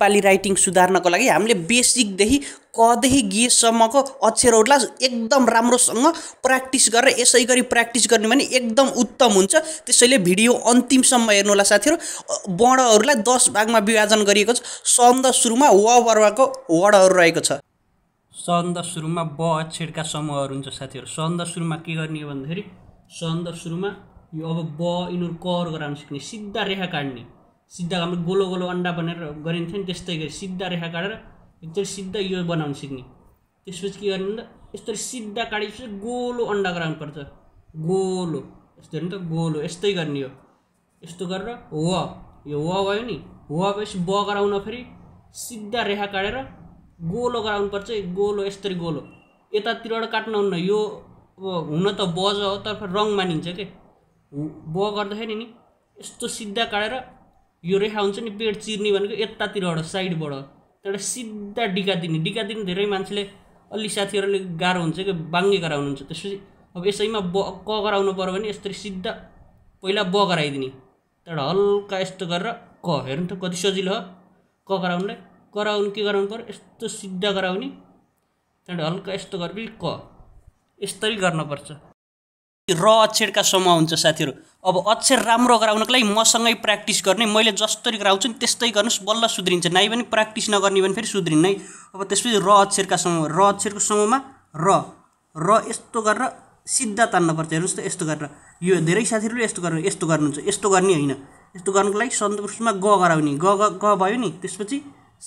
Nepali writing सुधार्नको लागि हामीले बेसिकदेखि कदेखि गेसम्मको अक्षरहरूलाई एकदम राम्रोसँग प्र्याक्टिस गरेर यसै गरी प्र्याक्टिस गर्ने भने एकदम उत्तम हुन्छ त्यसैले भिडियो अन्तिमसम्म हेर्नु होला साथीहरू वर्णहरूलाई दस भागमा विभाजन गरिएको छ सन्द सुरुमा व वर्वको वर्डहरू रहेको छ सन्द सुरुमा ब अक्षरका समूहहरू हुन्छ साथीहरू सन्द सुरुमा के गर्ने भन्दाखेरि सन्द सुरुमा यो अब ब यिनीहरू कर गराउन सिक्ने सिधा रेखा काट्ने सिधा हाम्रो गोलो गोलो अन्डा बनाएर गरिन्थ्यो नि त्यस्तै गरी सिधा रेखा काटेर एकदम सिधा यो बनाउनु सिक्ने त्यसपछि के गर्ने भन्दा यस्तरी सिधा काटेपछि गोलो अन्डा पर्छ गोलो यस्तो हेर्नु त गोलो यस्तै गर्ने हो यस्तो गरेर व यो व भयो नि व भएपछि ब गराउन फेरि सिधा रेखा काटेर गोलो पर्छ गोलो यस्तरी गोलो यतातिरबाट काट्न हुन्न यो अब हुन त बज हो तर रङ मानिन्छ के ब गर्दाखेरि नि यस्तो सिधा काटेर यो रेखा हुन्छ नि पेट चिर्ने भनेको यतातिरबाट साइडबाट त्यहाँबाट सिधा डिका दिने डिका दिने धेरै मान्छेले अलि साथीहरूले गाह्रो हुन्छ कि बाङ्गे गराउनुहुन्छ त्यसपछि अब यसैमा ब क गराउनु पऱ्यो भने यस्तरी सिधा पहिला ब गराइदिने त्यहाँबाट हल्का यस्तो गरेर क हेर्नु त कति सजिलो हो क गराउनुलाई गराउनु के गराउनु पऱ्यो यस्तो सिधा गराउने त्यहाँबाट हल्का यस्तो गरेर क यस्तरी गर्नुपर्छ र अक्षरका समूह हुन्छ साथीहरू अब अक्षर राम्रो गराउनको लागि मसँगै प्र्याक्टिस गर्ने मैले जसरी गराउँछु नि त्यस्तै गर्नुहोस् बल्ल सुध्रिन्छ नाइ पनि प्र्याक्टिस नगर्ने भने फेरि सुध्रिन्न है अब त्यसपछि र अक्षरका समूह र अक्षरको समूहमा र र यस्तो गरेर सिधा तान्नुपर्छ हेर्नुहोस् त यस्तो गरेर यो धेरै साथीहरूले यस्तो गर्नु यस्तो गर्नुहुन्छ यस्तो गर्ने होइन यस्तो गर्नुको लागि सन्दर्भमा ग गराउने ग ग भयो नि त्यसपछि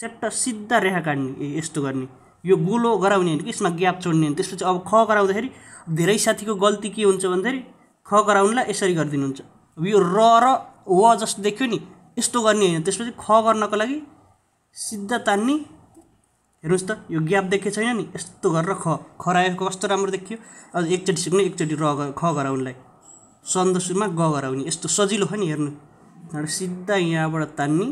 सेट्ट सिधा रेखा काट्ने यस्तो गर्ने यो गोलो गराउने होइन कि यसमा ग्याप छोड्ने होइन त्यसपछि अब ख गराउँदाखेरि धेरै साथीको गल्ती के हुन्छ भन्दाखेरि ख गराउनुलाई यसरी गरिदिनुहुन्छ अब यो र र व जस्तो देख्यो नि यस्तो गर्ने होइन त्यसपछि ख गर्नको लागि सिधा तान्ने हेर्नुहोस् त यो ग्याप देखे छैन नि यस्तो गरेर ख खराएको कस्तो राम्रो देखियो अब एकचोटि सिक्ने एकचोटि र ख गराउनुलाई सन्दसुमा ग गराउने यस्तो सजिलो छ नि हेर्नु त्यहाँबाट सिधा यहाँबाट तान्ने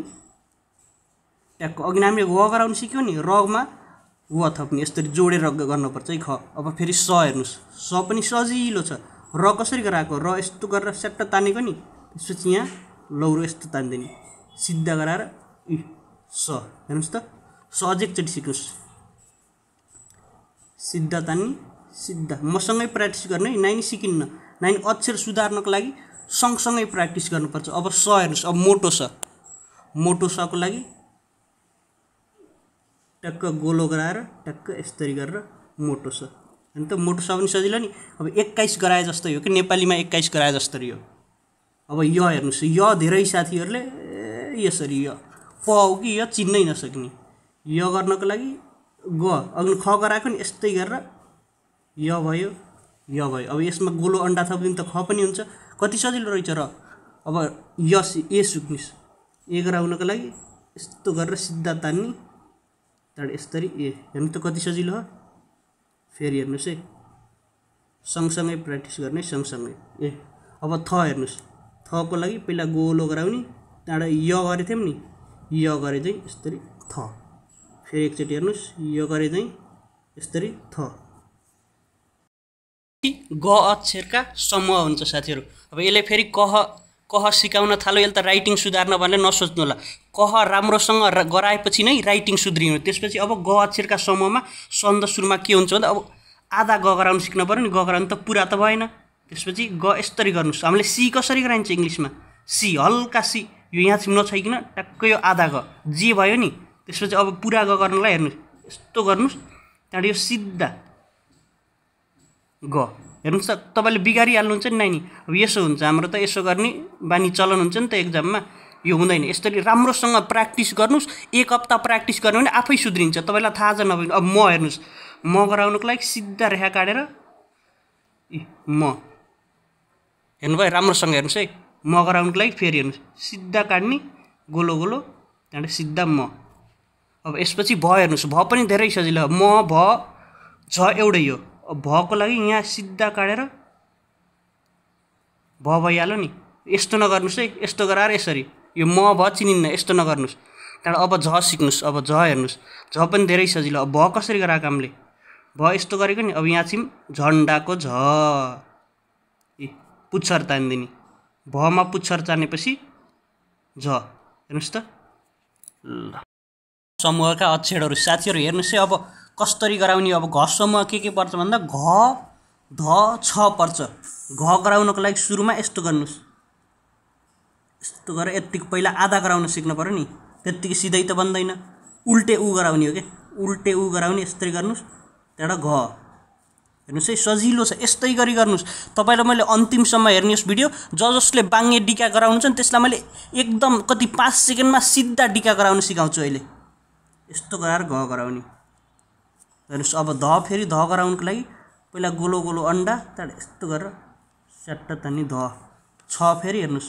ट्याक्क अघि नाम ग गराउनु सिक्यो नि रगमा व पनि यसरी जोडेर गर्नुपर्छ है ख अब फेरि स हेर्नुहोस् स पनि सजिलो छ र कसरी गराएको र यस्तो गरेर स्याट्ट तानेको नि त्यसपछि यहाँ लौरो यस्तो तानिदिने सिद्धा गराएर इ स हेर्नुहोस् त स अझै एकचोटि सिक्नुहोस् सिद्धा तान्ने सिद्धा मसँगै प्र्याक्टिस गर्ने नाइन सिकिन्न नाइन अक्षर सुधार्नको लागि सँगसँगै प्र्याक्टिस गर्नुपर्छ अब स हेर्नुहोस् अब मोटो स मोटो सको लागि टक्क गोलो गराएर टक्क यस्तरी गरेर मोटो छ होइन त मोटो छ पनि सजिलो नि अब एक्काइस गराए जस्तो हो कि नेपालीमा एक्काइस गराए जस्तो यो अब य हेर्नुहोस् य धेरै साथीहरूले यसरी य प हो कि य चिन्नै नसक्ने य गर्नको लागि ग अघि ख गराएको नि यस्तै गरेर य भयो य भयो अब यसमा गोलो अन्डा थप्यो भने त ख पनि हुन्छ कति सजिलो रहेछ र अब यस ए सुक्नुहोस् ए गराउनको लागि यस्तो गरेर सिद्धा तान्ने त्यहाँबाट यसरी ए हेर्नु त कति सजिलो हो फेरि हेर्नुहोस् है सँगसँगै प्र्याक्टिस गर्ने सँगसँगै ए अब थ हेर्नुहोस् थको लागि पहिला गोलो गराउने त्यहाँबाट य गरे थियौँ नि य गरे चाहिँ यसरी थ फेरि एकचोटि हेर्नुहोस् य गरे चाहिँ यसरी थ ग अक्षरका समूह हुन्छ साथीहरू अब यसलाई फेरि कह कह सिकाउन थाल्यो यसले त राइटिङ सुधार्न भनेर नसोच्नु होला कह राम्रोसँग गराएपछि नै राइटिङ सुध्रिनु त्यसपछि अब ग अक्षरका समूहमा सन्द सुरुमा के हुन्छ भन्दा अब आधा ग गराउनु सिक्नु पऱ्यो नि ग गराउनु त पुरा त भएन त्यसपछि ग यस्तरी गर्नुहोस् हामीले सी कसरी गराइन्छ इङ्ग्लिसमा सी हल्का सी यो यहाँ चाहिँ नछाइकन ट्याक्कै यो आधा ग जे भयो नि त्यसपछि अब पुरा ग गर्नलाई हेर्नु यस्तो गर्नुहोस् त्यहाँबाट यो सिधा ग हेर्नुहोस् त तपाईँले बिगारिहाल्नुहुन्छ नि नानी अब यसो हुन्छ हाम्रो त यसो गर्ने बानी चलन हुन्छ नि त एक्जाममा यो हुँदैन यसरी राम्रोसँग प्र्याक्टिस गर्नुहोस् एक हप्ता प्र्याक्टिस गर्नु भने आफै सुध्रिन्छ तपाईँलाई थाहा छ नभए अब म हेर्नुहोस् म गराउनुको लागि सिधा रेखा काटेर म हेर्नुभयो राम्रोसँग हेर्नुहोस् है म गराउनुको लागि फेरि हेर्नुहोस् सिधा काट्ने गोलो गोलो त्यहाँबाट सिधा म अब यसपछि भ हेर्नुहोस् भ पनि धेरै सजिलो म भ झ एउटै हो भएको लागि यहाँ सिधा काटेर भ भइहाल्यो नि यस्तो नगर्नुहोस् है यस्तो गराएर यसरी यो म भ चिनिन्न यस्तो नगर्नुहोस् त्यहाँबाट अब झ सिक्नुहोस् अब झ हेर्नुहोस् झ पनि धेरै सजिलो अब भ कसरी गराएको कामले भ यस्तो गरेको नि अब यहाँ छिम झन्डाको झ ए पुच्छर तानिदिने भमा पुच्छर तानेपछि झ हेर्नुहोस् त ल समूहका अक्षरहरू साथीहरू हेर्नुहोस् है अब कसरी गराउने अब घसम्म के के पर्छ भन्दा घ ध छ पर्छ घ गराउनको लागि सुरुमा यस्तो गर्नुहोस् यस्तो गरेर यत्तिको पहिला आधा गराउन सिक्नु पऱ्यो नि त्यत्तिकै सिधै त बन्दैन उल्टे ऊ गराउने हो कि उल्टे ऊ गराउने यस्तै गर्नुहोस् त्यहाँबाट घ हेर्नुहोस् है सजिलो छ यस्तै गरी गर्नुहोस् तपाईँलाई मैले अन्तिमसम्म हेर्नुहोस् भिडियो ज जसले बाङ्गे डिका गराउनु छ नि त्यसलाई मैले एकदम कति पाँच सेकेन्डमा सिधा डिका गराउनु सिकाउँछु अहिले यस्तो गराएर घ गराउने हेर्नुहोस् अब ध फेरि ध गराउनुको लागि पहिला गोलो गोलो अन्डा त्यहाँबाट यस्तो गरेर स्याट्ट तानी ध छ फेरि हेर्नुहोस्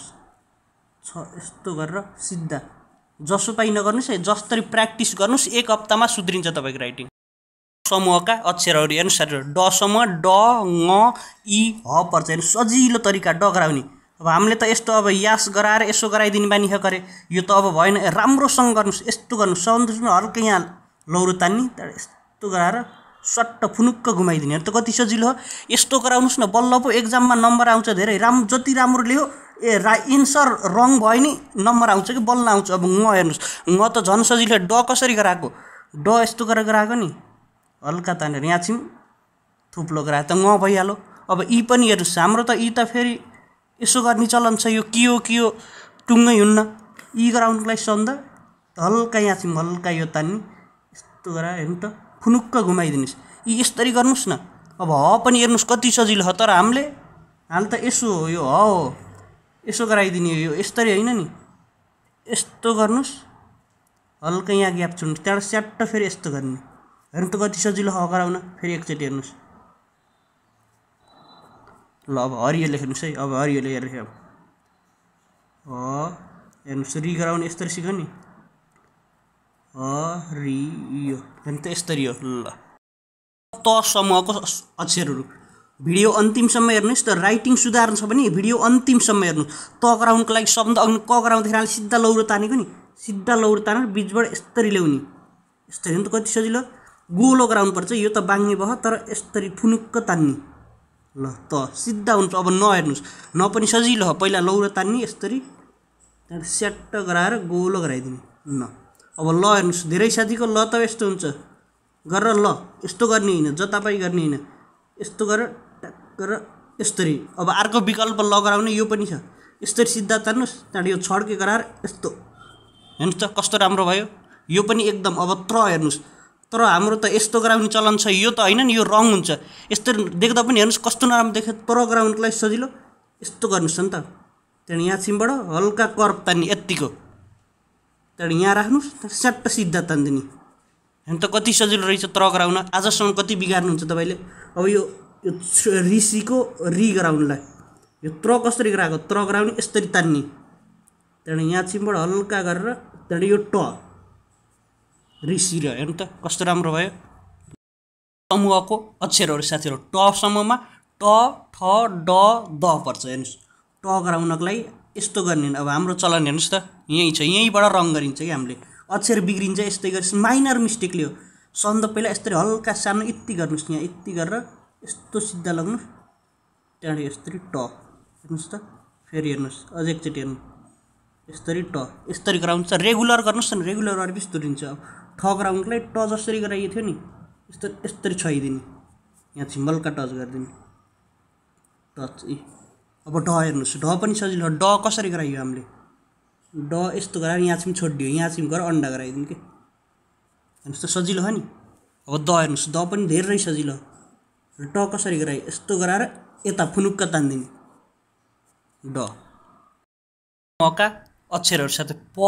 छ यस्तो गरेर सिधा जसो पाइ नगर्नुहोस् है जसरी प्र्याक्टिस गर्नुहोस् एक हप्तामा सुध्रिन्छ तपाईँको राइटिङ समूहका अक्षरहरू हेर्नुहोस् सर ड समूह ड ङ इ ह पर्छ हेर्नु सजिलो तरिका ड गराउने अब हामीले त यस्तो अब यास गराएर यसो गराइदिने बानी गरे यो त अब भएन राम्रोसँग गर्नुहोस् यस्तो गर्नु सन्देशमा हल्का यहाँ लौरो तान्ने त्यहाँबाट यस्तो गराएर सट्ट फुनुक्क घुमाइदिने त कति सजिलो हो यस्तो गराउनुहोस् न बल्ल पो एक्जाममा नम्बर आउँछ धेरै राम जति राम्रो लियो ए रा इन्सर रङ भयो नि नम्बर आउँछ कि बल्ल आउँछ अब म हेर्नुहोस् म त झन् सजिलो ड कसरी गराएको ड यस्तो गरेर गराएको नि हल्का तानेर यहाँ छिम थुप्लो गरायो त म भइहाल्यो अब यी पनि हेर्नुहोस् हाम्रो त यी त फेरि यसो गर्ने चलन छ यो के हो के हो टुङ्गै हुन्न यी गराउनुको लागि सन्द हल्का यहाँ छिम हल्का यो तान्ने यस्तो गरायो हेर्नु त फुनुक्क घुमाइदिनुहोस् यी यसरी गर्नुहोस् न अब ह पनि हेर्नुहोस् कति सजिलो छ तर हामीले हामी त यसो हो यो ह हो यसो गराइदिने यो यस्तरी होइन नि यस्तो गर्नुहोस् हल्का यहाँ ग्याप छुनु त्यहाँबाट स्याट्ट फेरि यस्तो गर्ने हेर्नु त कति सजिलो छ गराउन फेरि एकचोटि हेर्नुहोस् ल अब हरियो लेख्नुहोस् है अब हरियोले लेखेर अब हेर्नुहोस् रि गराउने यस्तरी सिकाउने रियो त यस्तरी हो ल त समूहको अक्षरहरू भिडियो अन्तिमसम्म हेर्नुहोस् त राइटिङ सुधार्नु छ भने भिडियो अन्तिमसम्म हेर्नुहोस् त गराउनुको लागि शब्द अघि क गराउँदाखेरि सिधा लौरो तानेको नि सिधा लौरो तानेर बिचबाट यस्तरी ल्याउने यस्तरी त कति सजिलो गोलो पर्छ यो त बाङ्गे भयो तर यस्तरी फुनुक्क तान्ने ल त सिधा हुन्छ अब नहेर्नुहोस् न पनि सजिलो हो पहिला लौरो तान्ने यस्तरी त्यहाँबाट स्याट्ट गराएर गोलो गराइदिने न अब ल हेर्नुहोस् धेरै साथीको ल त यस्तो हुन्छ गर ल यस्तो गर्ने होइन जतापाई गर्ने होइन यस्तो गर गर यस्तरी अब अर्को विकल्प ल गराउने यो पनि छ यस्तरी सिद्धा तान्नुहोस् त्यहाँबाट यो छड्के गराएर यस्तो हेर्नुहोस् त कस्तो राम्रो भयो यो पनि एकदम अब त्र हेर्नुहोस् तर हाम्रो त यस्तो गराउने चलन छ यो त होइन नि यो रङ हुन्छ यस्तो देख्दा पनि हेर्नुहोस् कस्तो नराम्रो देख्यो तर गराउनुको लागि सजिलो यस्तो गर्नुहोस् नि त त्यहाँदेखि यहाँसिमबाट हल्का कर्प तान्ने यत्तिको त्यहाँबाट यहाँ राख्नुहोस् स्याट्ट सिधा तान्दिने होइन त कति सजिलो रहेछ त्र गराउन आजसम्म कति बिगार्नुहुन्छ तपाईँले अब यो यो ऋषिको रि गराउनुलाई यो त्र कसरी गराएको त्र गराउने यसरी तान्ने त्यहाँबाट यहाँ चिमबाट हल्का गरेर त्यहाँबाट यो ट ऋषि र हेर्नु त कस्तो राम्रो भयो समूहको अक्षरहरू साथीहरू समूहमा ट ठ ड द पर्छ हेर्नुहोस् ट गराउनको लागि यस्तो गर्ने अब हाम्रो चलन हेर्नुहोस् त यहीँ छ यहीँबाट रङ गरिन्छ कि हामीले अक्षर बिग्रिन्छ यस्तै गर्छ माइनर मिस्टेकले हो सन्द पहिला यस्तरी हल्का सानो यति गर्नुहोस् यहाँ यति गरेर यस्तो सिधा लग्नुहोस् त्यहाँबाट यस्तरी ट हेर्नुहोस् त फेरि हेर्नुहोस् अझ एकचोटि हेर्नु यस्तरी ट यस्तरी गराउनुहोस् रेगुलर गर्नुहोस् न रेगुलर गरेर यस्तो तुरिन्छ अब ठ गराउनुलाई ट जसरी गराइएको थियो नि यस्तो यस्तरी छइदिने यहाँ छिम्बलका टच गरिदिने टच ए अब ड हेर्नुहोस् ड पनि सजिलो ड कसरी गराइयो हामीले ड यस्तो गराएर यहाँ चाहिँ छोडिदियो यहाँ चाहिँ गएर अन्डा गराइदिउँ कि हेर्नुहोस् त सजिलो हो नि अब द हेर्नुहोस् द पनि धेरै सजिलो र ट कसरी गरायो यस्तो गराएर यता फुनुक्क तान्दिने ड मका अक्षरहरू साथै प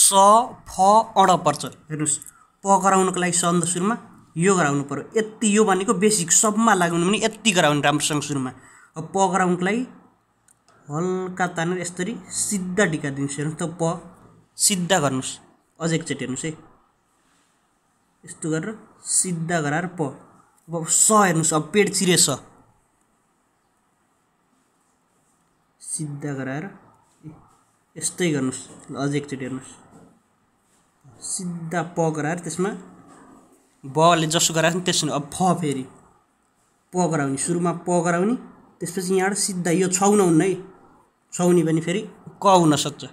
स फ अड पर्छ हेर्नुहोस् प गराउनको लागि सन्द सुरुमा यो गराउनु पऱ्यो यति यो भनेको बेसिक सबमा लाग्नु पनि यति गराउनु राम्रोसँग सुरुमा अब प ग्राउन्डलाई हल्का तानेर यसरी सिधा ढिका दिनुहोस् हेर्नुहोस् त प सिधा गर्नुहोस् अझ एकचोटि हेर्नुहोस् है यस्तो गरेर सिधा गराएर प अब स हेर्नुहोस् अब पेट चिरे स सिधा गराएर यस्तै गर्नुहोस् अझ एकचोटि हेर्नुहोस् सिधा प गराएर त्यसमा बले जसो गराएको त्यसो अब फ फेरि प गराउने सुरुमा प गराउने त्यसपछि यहाँबाट सिधा यो छौन हुन्न है छौनी पनि फेरि क हुन सक्छ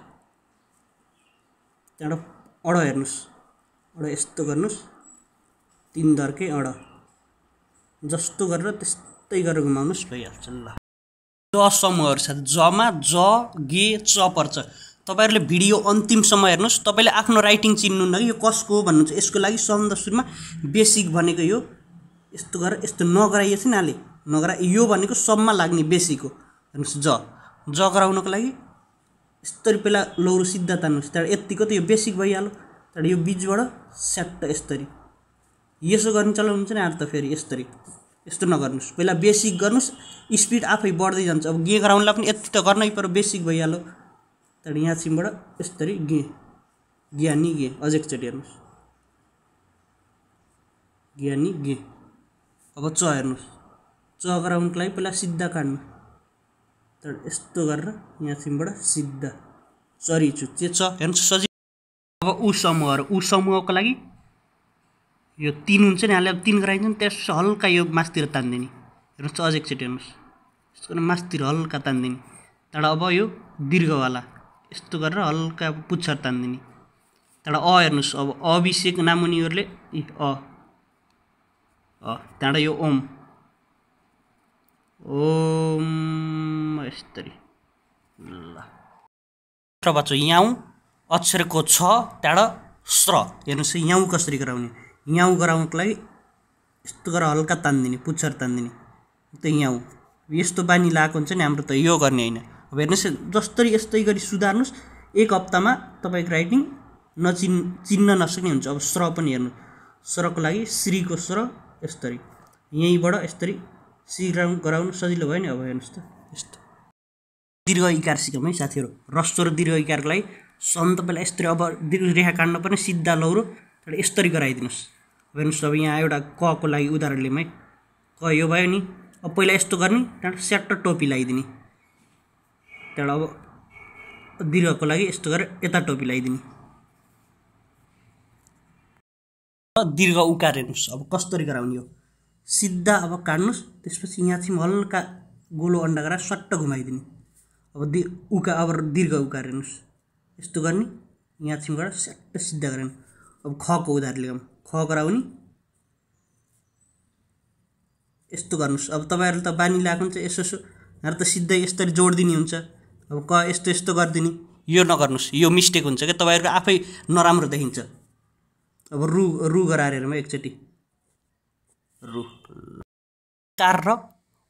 त्यहाँबाट अड हेर्नुहोस् अड यस्तो गर्नुहोस् तिन धर्कै अड जस्तो गरेर त्यस्तै गरेर घुमाउनुहोस् भइहाल्छ ल समूहहरू साथ जमा ज गे च पर्छ तपाईँहरूले भिडियो अन्तिमसम्म हेर्नुहोस् तपाईँले आफ्नो राइटिङ चिन्नुहुन्न कि यो कसको भन्नुहुन्छ यसको लागि सन्द सुरुमा बेसिक भनेको यो यस्तो गरेर यस्तो नगराइएछ नि अहिले नगरा यो भनेको सबमा लाग्ने बेसीको हेर्नुहोस् ज ज गराउनको लागि यस्तरी पहिला लौरो सिद्धा तान्नुहोस् त्यहाँबाट यत्तिको त यो बेसिक भइहाल्यो त्यहाँबाट यो बिचबाट स्याट्ट यस्तरी यसो गर्ने चलाउनुहुन्छ नि आज त फेरि यस्तरी यस्तो नगर्नुहोस् पहिला बेसिक गर्नुहोस् स्पिड आफै बढ्दै जान्छ अब गे गराउनलाई पनि यति त गर्नै पर्यो बेसिक भइहाल्यो त्यहाँबाट छिमबाट यसरी गे ज्ञानी गे अझ एकचोटि हेर्नुहोस् ज्ञानी गे अब च हेर्नुहोस् चक्राउनुको लागि पहिला सिद्धा काट्नु तर यस्तो गरेर यहाँ सिमबाट सिद्धा चरिचु चाहिँ छ हेर्नु सजिलो अब ऊ समूहहरू ऊ समूहको लागि यो तिन हुन्छ नि हामीले अब तिन गराइन्छ नि त्यस हल्का यो मासतिर तान्दिने हेर्नुहोस् अझ एकचोटि हेर्नुहोस् यस्तो गरेर मासतिर हल्का तान्दिने त्यहाँबाट अब यो दीर्घवाला यस्तो गरेर हल्का पुच्छर तान्दिने त्यहाँबाट अ हेर्नुहोस् अब अभिषेक नामुनिहरूले अ त्यहाँबाट यो ओम ओम यसरी ल बच्चो याउ अक्षरको छ टाढा स्र हेर्नुहोस् याउ कसरी गराउने याउ गराउनको लागि यस्तो गरेर हल्का तानिदिने पुच्छर तानिदिने त याउ यस्तो बानी लगाएको हुन्छ नि हाम्रो त यो गर्ने होइन अब हेर्नुहोस् जसरी यस्तै गरी सुधार्नुहोस् एक हप्तामा तपाईँको राइटिङ नचिन् चिन्न नसक्ने हुन्छ अब स्र पनि हेर्नु स्रको लागि श्रीको स्र यस्तरी यहीँबाट यसरी सी गराउनु सजिलो भयो नि अब हेर्नुहोस् त यस्तो दीर्घ इकार सिकौँ है साथीहरू रस्व र दीर्घ लागि सन्त तपाईँलाई यस्तरी अब दीर्घ रेखा काट्न पनि सिधा लौरो तर यस्तरी गराइदिनुहोस् अब हेर्नुहोस् अब यहाँ एउटा कको लागि उदाहरण लिउँ है क यो भयो नि अब पहिला यस्तो गर्ने त्यहाँबाट स्याट्ट टोपी लगाइदिने त्यहाँबाट अब दीर्घको लागि यस्तो गरेर यता टोपी लगाइदिने दीर्घ उकार हेर्नुहोस् अब कसरी गराउने हो सिधा अब काट्नुहोस् त्यसपछि यहाँ चाहिँ हल्का गोलो अन्डा गरेर सट्ट घुमाइदिने अब दि उका अब दीर्घ उकार हेर्नुहोस् यस्तो गर्ने यहाँ छिमबाट स्याट्ट सिद्धा गरेन अब खको उधारले काम ख गराउने यस्तो गर्नुहोस् अब तपाईँहरूले त बानी लगाएको हुन्छ यसो यसो यहाँ त सिधै यस्तरी जोडिदिने हुन्छ अब क यस्तो यस्तो गरिदिने यो नगर्नुहोस् यो मिस्टेक हुन्छ क्या तपाईँहरूको आफै नराम्रो देखिन्छ अब रु रु गराएर हेरौँ एकचोटि रु कार र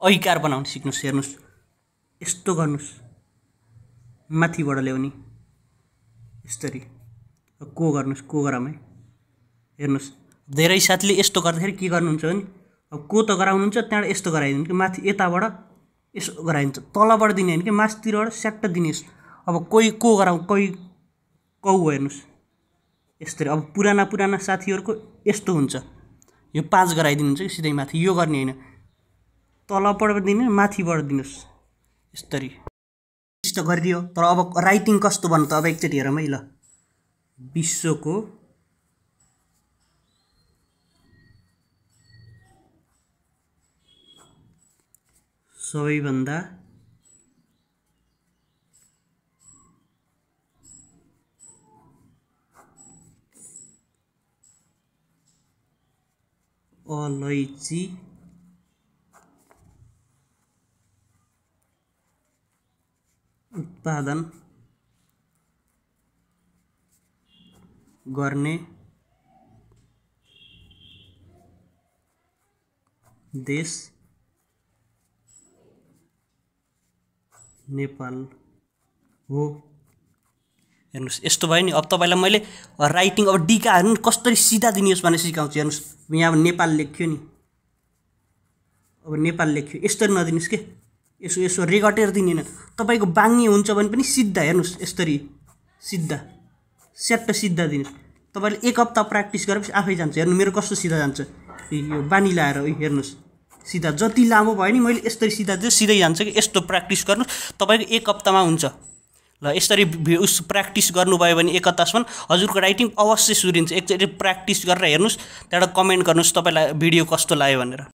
ऐकार बनाउनु सिक्नुहोस् हेर्नुहोस् यस्तो गर्नुहोस् माथिबाट ल्याउने यस्तरी को गर्नुहोस् को गराउँ है हेर्नुहोस् धेरै साथीले यस्तो गर्दाखेरि के गर्नुहुन्छ भने अब को त गराउनुहुन्छ त्यहाँबाट यस्तो गराइदिनु कि माथि यताबाट यसो गराइदिन्छ तलबाट दिने होइन कि माथितिरबाट स्याट्ट दिनुहोस् अब कोही को गराउँ कोही कौ हेर्नुहोस् यस्तरी अब पुराना पुराना साथीहरूको यस्तो हुन्छ यो पाँच गराइदिनुहुन्छ कि सिधै माथि यो गर्ने होइन तलबाट दिनु माथिबाट दिनुहोस् यस्तरी त गरिदियो तर अब राइटिङ कस्तो भन्नु त अब एकचोटि हेरौँ है ल विश्वको सबैभन्दा अलैची उत्पादन करने देश नेपाल हो हेन यो भयो नि अब तपाईँलाई मैले राइटिङ अब डिकाहरू कसरी सीधा दिनुहोस् भनेर सिकाउँछु यहाँ अब नेपाल लेख्यो नि अब नेपाल लेख्यो यस्तरी नदिनुहोस् के यसो यसो रेगटेर दिँदैन तपाईँको बाङ्गी हुन्छ भने पनि सिद्धा हेर्नुहोस् यस्तरी सिद्धा स्याट्ट सिद्धा दिनुहोस् तपाईँले एक हप्ता प्र्याक्टिस गरेपछि आफै जान्छ हेर्नु मेरो कस्तो सिधा जान्छ यो बानी लाएर हेर्नुहोस् सिधा जति लामो भयो नि मैले यस्तरी सिधा दिएँ सिधै जान्छ कि यस्तो प्र्याक्टिस गर्नु तपाईँको एक हप्तामा हुन्छ ल यसरी उस प्र्याक्टिस गर्नुभयो भने एकतासम्म हजुरको राइटिङ अवश्य सुरिन्छ एकचोटि प्र्याक्टिस गरेर हेर्नुहोस् त्यहाँबाट कमेन्ट गर्नुहोस् तपाईँलाई भिडियो कस्तो लाग्यो भनेर